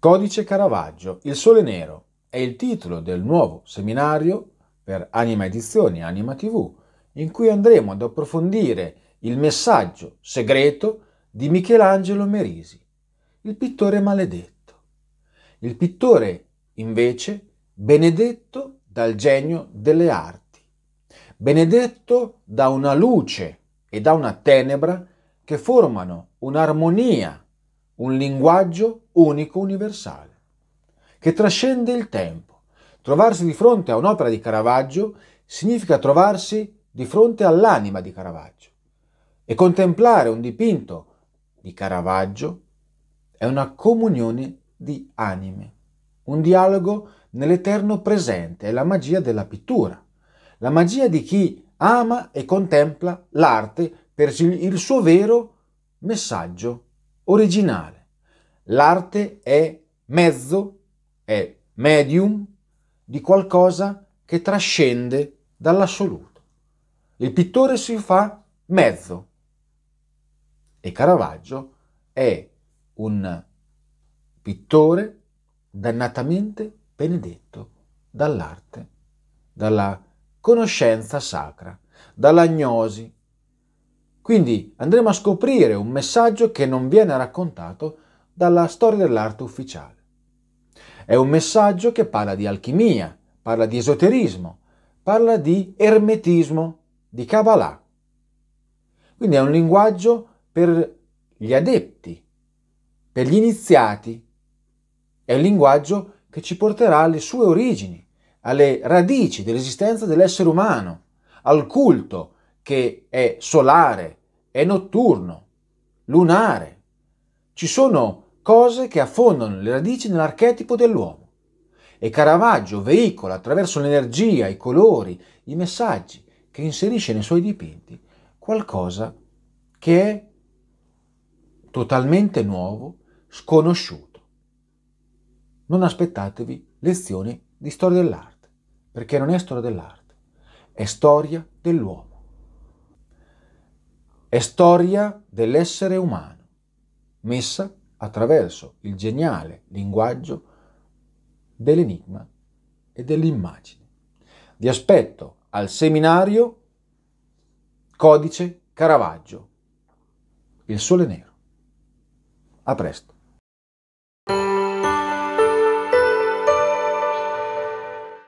Codice Caravaggio, Il Sole Nero è il titolo del nuovo seminario per Anima Edizioni, Anima TV, in cui andremo ad approfondire il messaggio segreto di Michelangelo Merisi, il pittore maledetto. Il pittore, invece, benedetto dal genio delle arti, benedetto da una luce e da una tenebra che formano un'armonia un linguaggio unico universale, che trascende il tempo. Trovarsi di fronte a un'opera di Caravaggio significa trovarsi di fronte all'anima di Caravaggio e contemplare un dipinto di Caravaggio è una comunione di anime, un dialogo nell'eterno presente, è la magia della pittura, la magia di chi ama e contempla l'arte per il suo vero messaggio originale. L'arte è mezzo, è medium di qualcosa che trascende dall'assoluto. Il pittore si fa mezzo e Caravaggio è un pittore dannatamente benedetto dall'arte, dalla conoscenza sacra, dalla gnosi, quindi andremo a scoprire un messaggio che non viene raccontato dalla storia dell'arte ufficiale. È un messaggio che parla di alchimia, parla di esoterismo, parla di ermetismo, di Kabbalah. Quindi è un linguaggio per gli adepti, per gli iniziati. È un linguaggio che ci porterà alle sue origini, alle radici dell'esistenza dell'essere umano, al culto che è solare, è notturno, lunare. Ci sono cose che affondano le radici nell'archetipo dell'uomo. E Caravaggio veicola attraverso l'energia, i colori, i messaggi che inserisce nei suoi dipinti qualcosa che è totalmente nuovo, sconosciuto. Non aspettatevi lezioni di storia dell'arte, perché non è storia dell'arte, è storia dell'uomo è storia dell'essere umano, messa attraverso il geniale linguaggio dell'enigma e dell'immagine. Vi aspetto al seminario Codice Caravaggio, il Sole Nero. A presto.